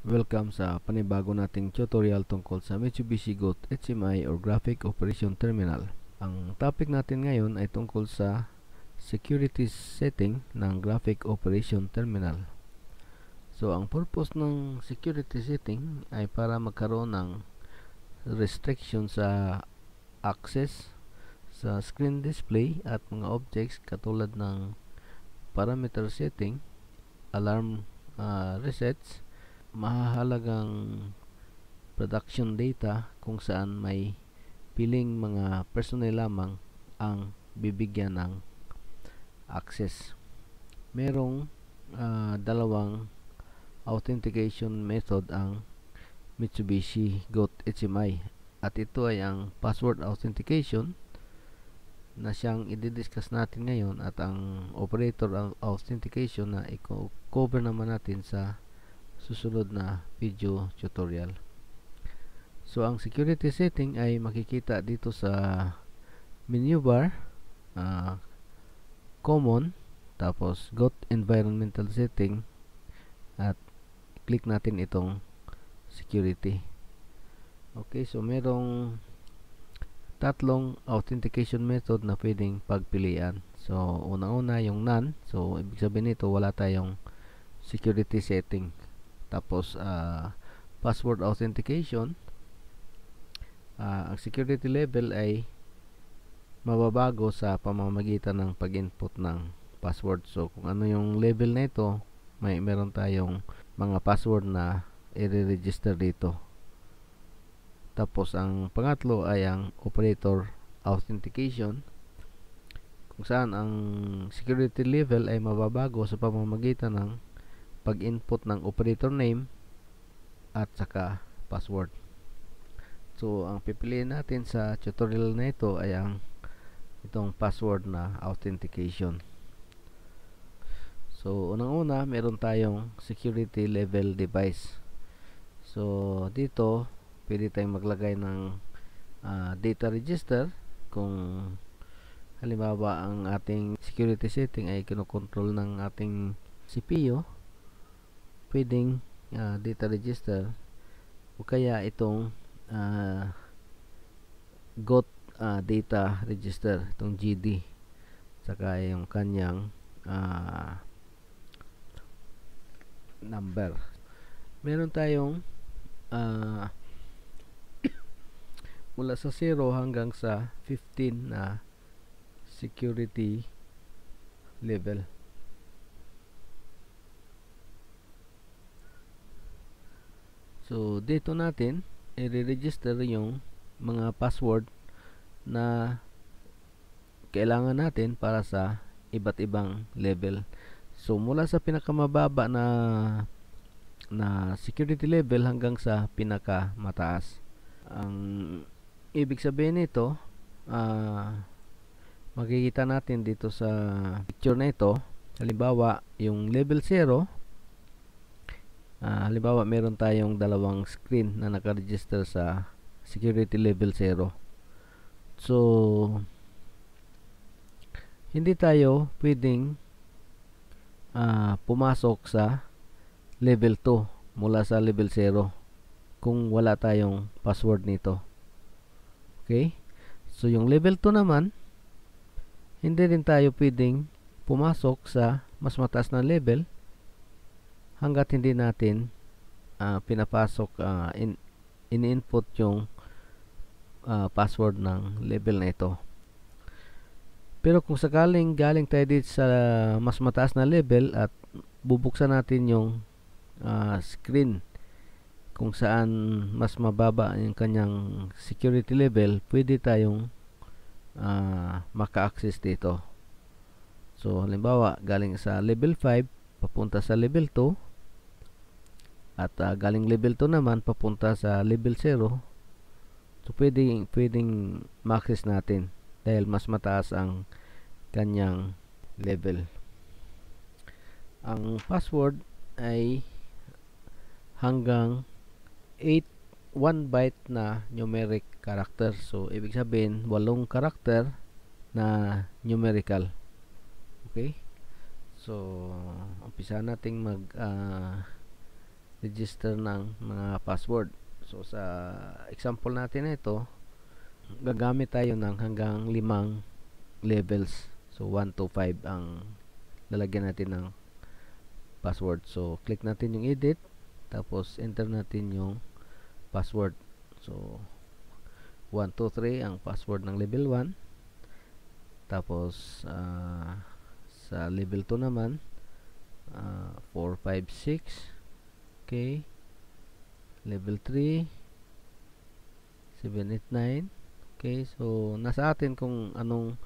Welcome sa panibago nating tutorial tungkol sa Mitsubishi GOAT HMI or Graphic Operation Terminal. Ang topic natin ngayon ay tungkol sa security setting ng Graphic Operation Terminal. So, ang purpose ng security setting ay para magkaroon ng restriction sa access sa screen display at mga objects katulad ng parameter setting, alarm uh, resets, mahalagang production data kung saan may piling mga personnel lamang ang bibigyan ng access. Merong uh, dalawang authentication method ang Mitsubishi Goat HMI at ito ay ang password authentication na siyang i-discuss natin ngayon at ang operator authentication na i-cover naman natin sa susunod na video tutorial. So, ang security setting ay makikita dito sa menu bar, uh, common, tapos got environmental setting, at click natin itong security. Okay, so merong tatlong authentication method na pwedeng pagpilian. So, unang-una yung none. So, ibig sabihin nito wala tayong security setting tapos uh, password authentication uh, ang security level ay mababago sa pamamagitan ng pag-input ng password so kung ano yung level na ito may meron tayong mga password na i-register dito tapos ang pangatlo ay ang operator authentication kung saan ang security level ay mababago sa pamamagitan ng pag-input ng operator name at saka password. So, ang pipiliin natin sa tutorial na ito ay ang itong password na authentication. So, unang-una, meron tayong security level device. So, dito, pwede tayong maglagay ng uh, data register kung halimbawa ang ating security setting ay kinokontrol ng ating CPU pwedeng uh, data register o kaya itong uh, got uh, data register itong GD saka yung kanyang uh, number meron tayong uh, mula sa 0 hanggang sa 15 na security level So, dito natin, i-register yung mga password na kailangan natin para sa iba't ibang level. So, mula sa pinakamababa na na security level hanggang sa pinakamataas. Ang ibig sabihin nito, uh, makikita natin dito sa picture na ito, halimbawa, yung level 0, Uh, halimbawa, meron tayong dalawang screen na nakaregister sa security level 0. So, hindi tayo pwedeng uh, pumasok sa level 2 mula sa level 0 kung wala tayong password nito. Okay? So, yung level 2 naman, hindi din tayo pwedeng pumasok sa mas mataas na level hanggat hindi natin uh, pinapasok uh, in, input yung uh, password ng level na ito pero kung sakaling galing tayo dito sa mas mataas na level at bubuksan natin yung uh, screen kung saan mas mababa yung kanyang security level pwede tayong uh, maka-access dito so halimbawa galing sa level 5 papunta sa level 2 at uh, galing level 2 naman papunta sa level 0. So pwedeng pwedeng maxis natin dahil mas mataas ang kanyang level. Ang password ay hanggang 8 1 byte na numeric character. So ibig sabihin walong character na numerical. Okay? So umpisa nating mag uh, register ng mga password. So sa example natin ito, gagamit tayo ng hanggang limang levels. So 1 to 5 ang lalagyan natin ng password. So click natin yung edit tapos enter natin yung password. So 1 2 3 ang password ng level 1. Tapos uh, sa level 2 naman uh, 4 5 6 okay level 3 789 okay so nasa atin kung anong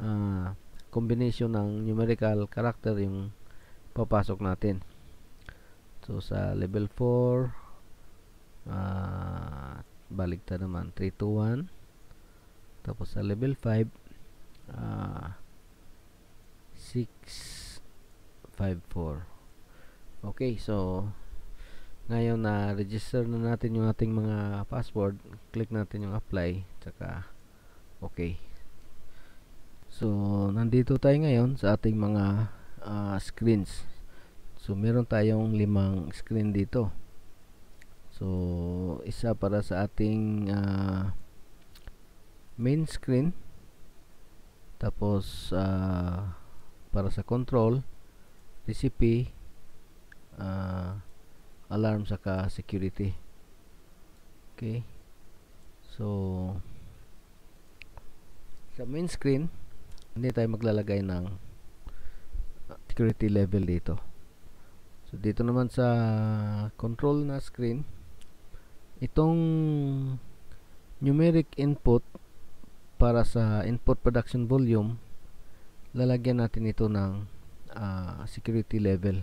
uh, combination ng numerical character yung papasok natin so sa level 4 uh, ah, baligtad naman 3 to 1 tapos sa level 5 uh, 6 5 4 okay so ngayon na register na natin yung ating mga password click natin yung apply tsaka okay so nandito tayo ngayon sa ating mga uh, screens so meron tayong limang screen dito so isa para sa ating uh, main screen tapos uh, para sa control recipe uh, alarm sa ka security okay so sa main screen hindi tayo maglalagay ng ah, security level dito so dito naman sa control na screen itong numeric input para sa input production volume lalagyan natin ito ng uh, security level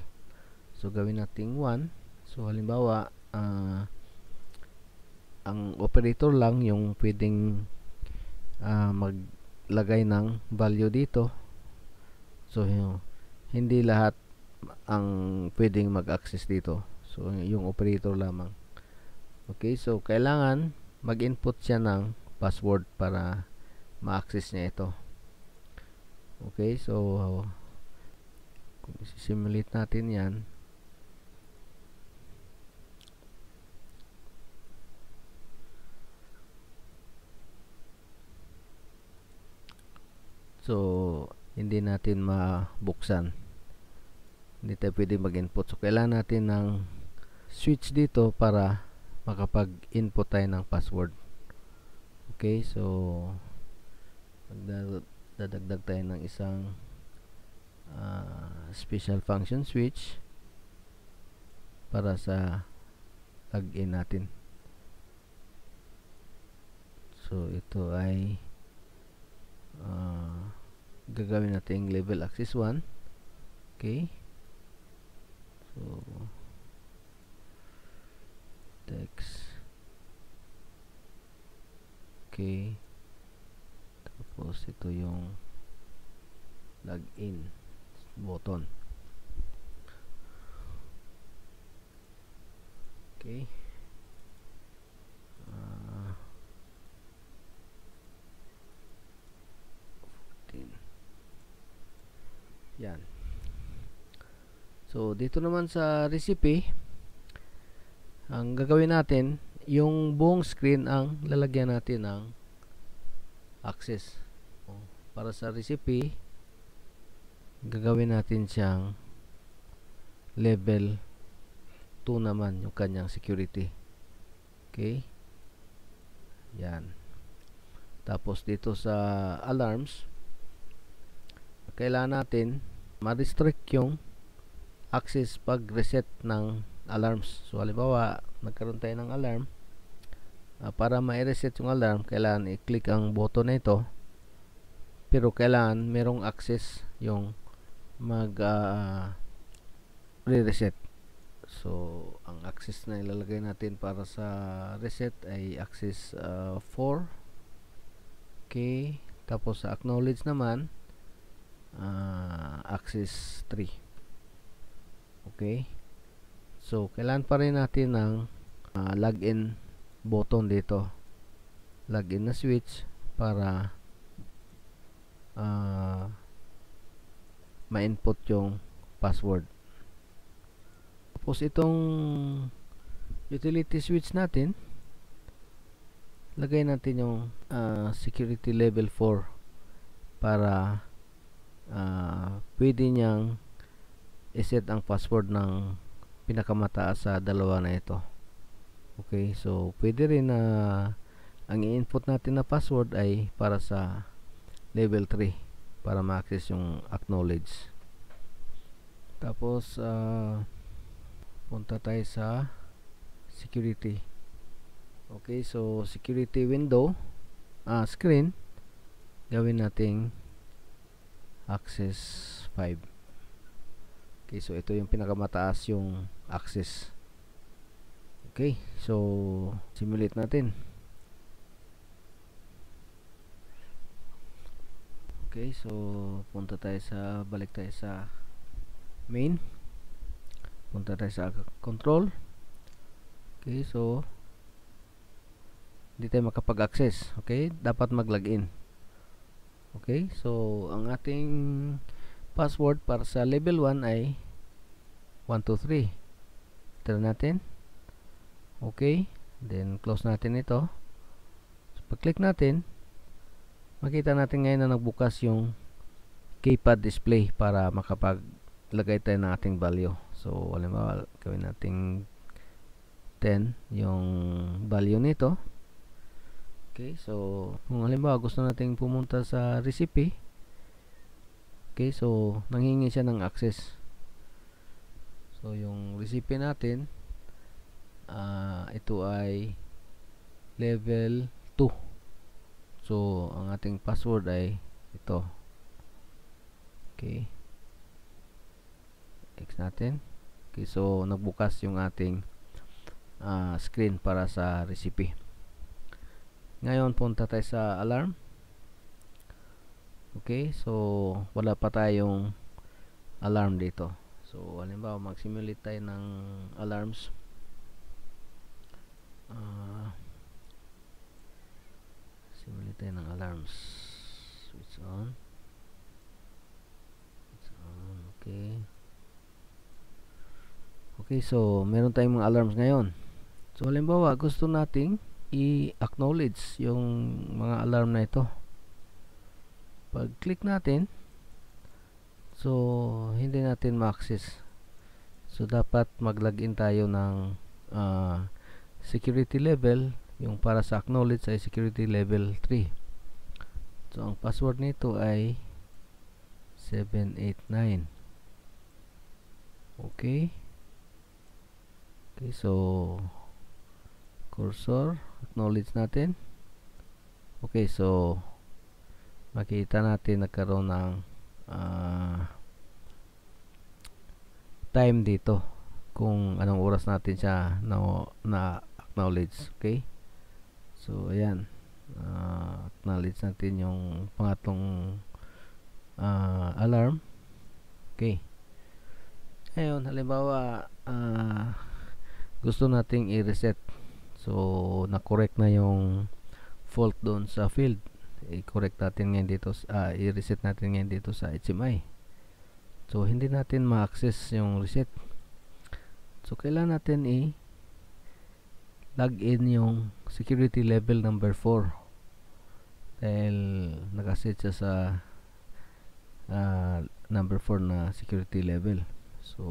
so gawin nating 1 So halimbawa, uh, ang operator lang yung pwedeng uh, maglagay ng value dito. So hindi lahat ang pwedeng mag-access dito. So yung operator lamang. Okay, so kailangan mag-input siya ng password para ma-access niya ito. Okay, so kung simulate natin 'yan. So, hindi natin mabuksan. Hindi tayo pwede mag-input. So, kailangan natin ng switch dito para makapag-input tayo ng password. Okay, so dadagdag tayo ng isang uh, special function switch para sa login natin. So, ito ay uh, gagawin natin level axis 1 okay so text okay tapos ito yung login button okay Yan. So, dito naman sa recipe, ang gagawin natin, yung buong screen ang lalagyan natin ng axis. Para sa recipe, gagawin natin siyang level 2 naman yung kanyang security. Okay? Yan. Tapos dito sa alarms, kailangan natin ma-restrict yung access pag reset ng alarms so halimbawa nagkaroon tayo ng alarm uh, para ma-reset yung alarm kailangan i-click ang button na ito pero kailangan merong access yung mag uh, re-reset so ang access na ilalagay natin para sa reset ay access uh, 4 okay tapos sa acknowledge naman uh, axis 3 okay so kailan pa rin natin ng uh, ah, login button dito login na switch para uh, ma-input yung password tapos itong utility switch natin lagay natin yung uh, security level 4 para uh, pwede niyang iset ang password ng pinakamataas sa dalawa na ito okay so pwede rin na ang i-input natin na password ay para sa level 3 para ma-access yung acknowledge tapos uh, punta tayo sa security okay so security window uh, screen gawin nating axis 5 okay so ito yung pinakamataas yung axis okay so simulate natin okay so punta tayo sa balik tayo sa main punta tayo sa control okay so hindi tayo makapag-access okay dapat mag-login okay so ang ating password para sa level 1 ay 123 tira natin okay then close natin ito so, pag click natin makita natin ngayon na nagbukas yung keypad display para makapaglagay tayo ng ating value so halimbawa gawin natin 10 yung value nito Okay, so kung halimbawa gusto nating pumunta sa recipe, okay, so nanghingi siya ng access. So yung recipe natin, uh, ito ay level 2. So ang ating password ay ito. Okay. X natin. Okay, so nagbukas yung ating uh, screen para sa recipe ngayon punta tayo sa alarm okay so wala pa tayong alarm dito so halimbawa mag simulate tayo ng alarms uh, simulate tayo ng alarms switch on switch on okay okay so meron tayong mga alarms ngayon so halimbawa gusto nating i-acknowledge yung mga alarm na ito pag click natin so hindi natin ma-access so dapat mag login tayo ng uh, security level yung para sa acknowledge ay security level 3 so ang password nito ay 789 okay okay so cursor acknowledge natin okay so makita natin nagkaroon ng uh, time dito kung anong oras natin siya na, na acknowledge okay so ayan uh, acknowledge natin yung pangatlong uh, alarm okay ayun halimbawa uh, gusto nating i-reset So, na-correct na yung fault doon sa field. I-correct natin ngayon dito, uh, i-reset natin ngayon dito sa HMI. So, hindi natin ma-access yung reset. So, kailan natin i log in yung security level number 4 dahil nakaset siya sa uh, number 4 na security level. So,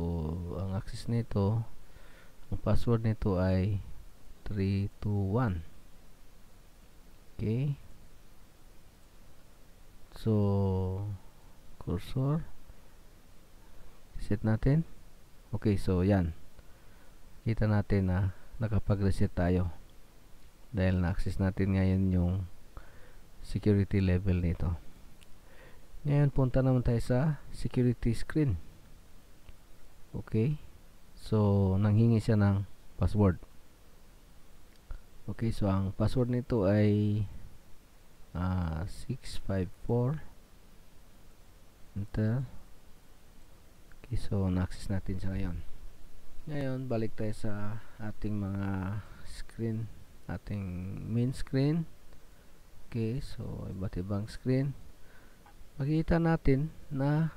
ang access nito, ang password nito ay 3, 2, 1. Okay. So, cursor. Set natin. Okay, so yan. Kita natin na nakapag-reset tayo. Dahil na-access natin ngayon yung security level nito. Ngayon, punta naman tayo sa security screen. Okay. So, nanghingi siya ng password. Okay, so ang password nito ay uh, ah, 654 enter okay, so na-access natin sa ngayon ngayon balik tayo sa ating mga screen ating main screen okay so iba't ibang screen makikita natin na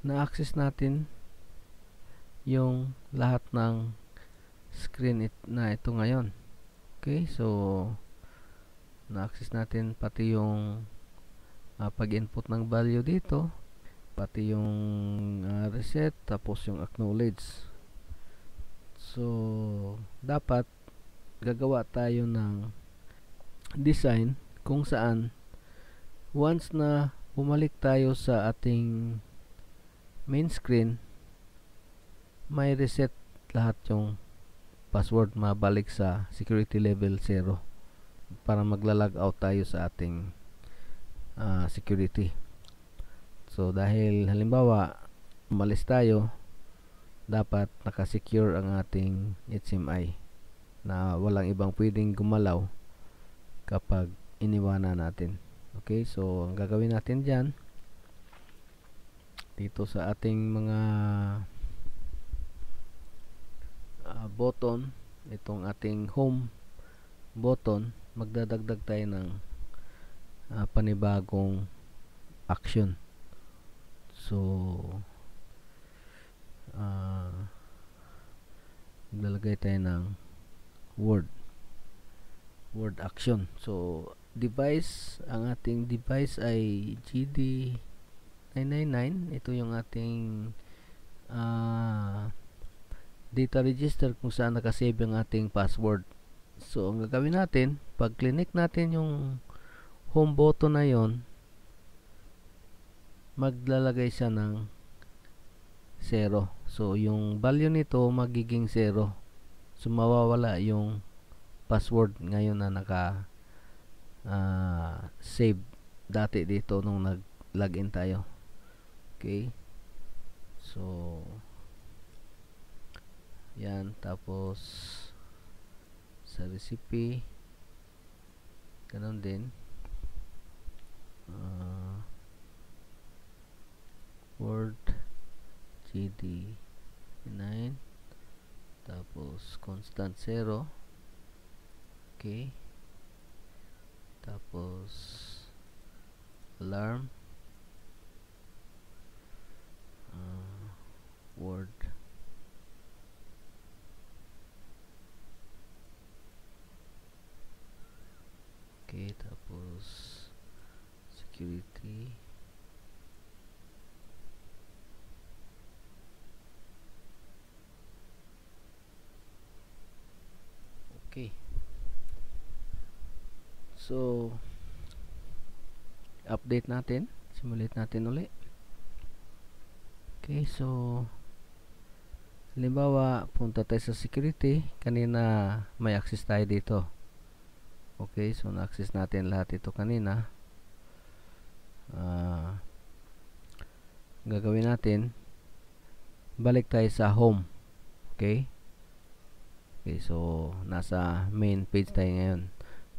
na-access natin yung lahat ng screen it, na ito ngayon Okay, so na-access natin pati yung uh, pag-input ng value dito, pati yung uh, reset, tapos yung acknowledge. So, dapat gagawa tayo ng design kung saan once na bumalik tayo sa ating main screen, may reset lahat yung password mabalik sa security level 0 para magla-log out tayo sa ating uh, security so dahil halimbawa umalis tayo dapat nakasecure ang ating HMI na walang ibang pwedeng gumalaw kapag iniwanan natin okay so ang gagawin natin dyan dito sa ating mga button itong ating home button magdadagdag tayo ng uh, panibagong action so uh, maglalagay tayo ng word word action so device ang ating device ay GD 999 ito yung ating uh, data register kung saan nakasave ang ating password. So, ang gagawin natin, pag click natin yung home button na yon maglalagay siya ng 0. So, yung value nito magiging 0. So, mawawala yung password ngayon na naka uh, save dati dito nung nag login tayo. Okay. So, yan tapos sa recipe ganun din uh, word gd 9 tapos constant 0 okay tapos alarm uh, word okay tapos security okay so update natin simulate natin uli okay so halimbawa punta tayo sa security kanina may access tayo dito okay so na-access natin lahat ito kanina uh, gagawin natin balik tayo sa home okay okay so nasa main page tayo ngayon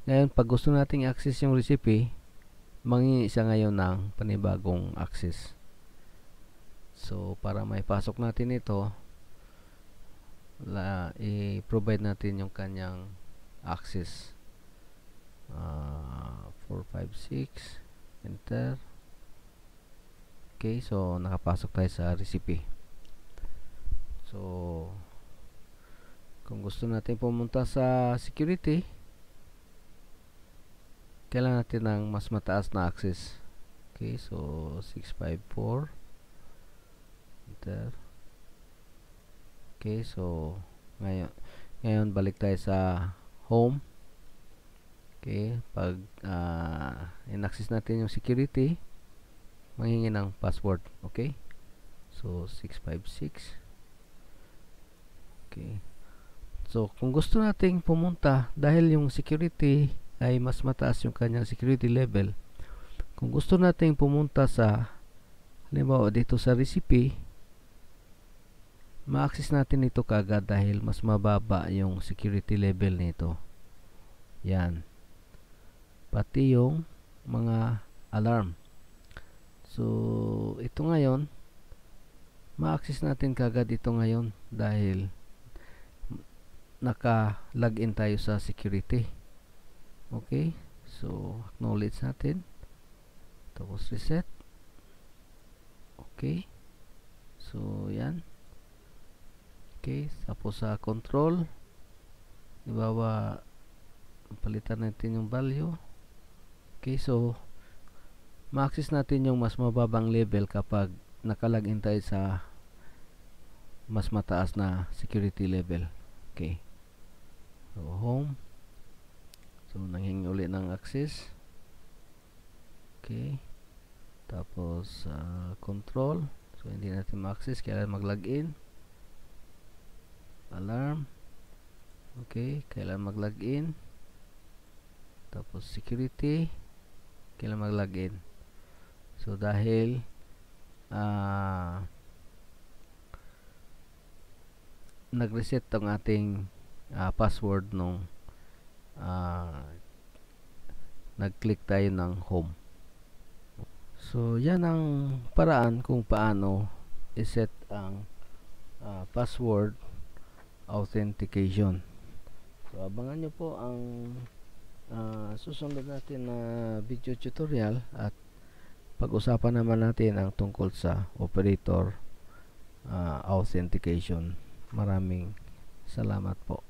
ngayon pag gusto nating access yung recipe mangingi siya ngayon ng panibagong access so para may pasok natin ito la i-provide natin yung kanyang access uh, ah, 456 enter okay so nakapasok tayo sa recipe so kung gusto natin pumunta sa security kailangan natin ng mas mataas na access okay so 654 enter okay so ngayon ngayon balik tayo sa home Okay, pag uh, in-access natin yung security, mangingin ng password. Okay? So, 656. Okay. So, kung gusto nating pumunta, dahil yung security ay mas mataas yung kanyang security level, kung gusto nating pumunta sa, halimbawa dito sa recipe, ma-access natin ito kagad dahil mas mababa yung security level nito. Yan pati yung mga alarm so ito ngayon ma-access natin kagad ito ngayon dahil naka login tayo sa security okay so acknowledge natin tapos reset okay so yan okay tapos sa control ibawa palitan natin yung value Okay, so ma-access natin yung mas mababang level kapag nakalagin tayo sa mas mataas na security level. Okay. So, home. So, nanghingi ulit ng access. Okay. Tapos, uh, control. So, hindi natin ma-access. Kailangan mag-login. Alarm. Okay. Kailangan mag-login. Tapos, security kailan mag login so dahil uh, ah, nag reset tong ating uh, password nung uh, ah, nag click tayo ng home so yan ang paraan kung paano iset ang uh, password authentication so abangan nyo po ang uh, susunod natin na uh, video tutorial at pag-usapan naman natin ang tungkol sa operator uh, authentication maraming salamat po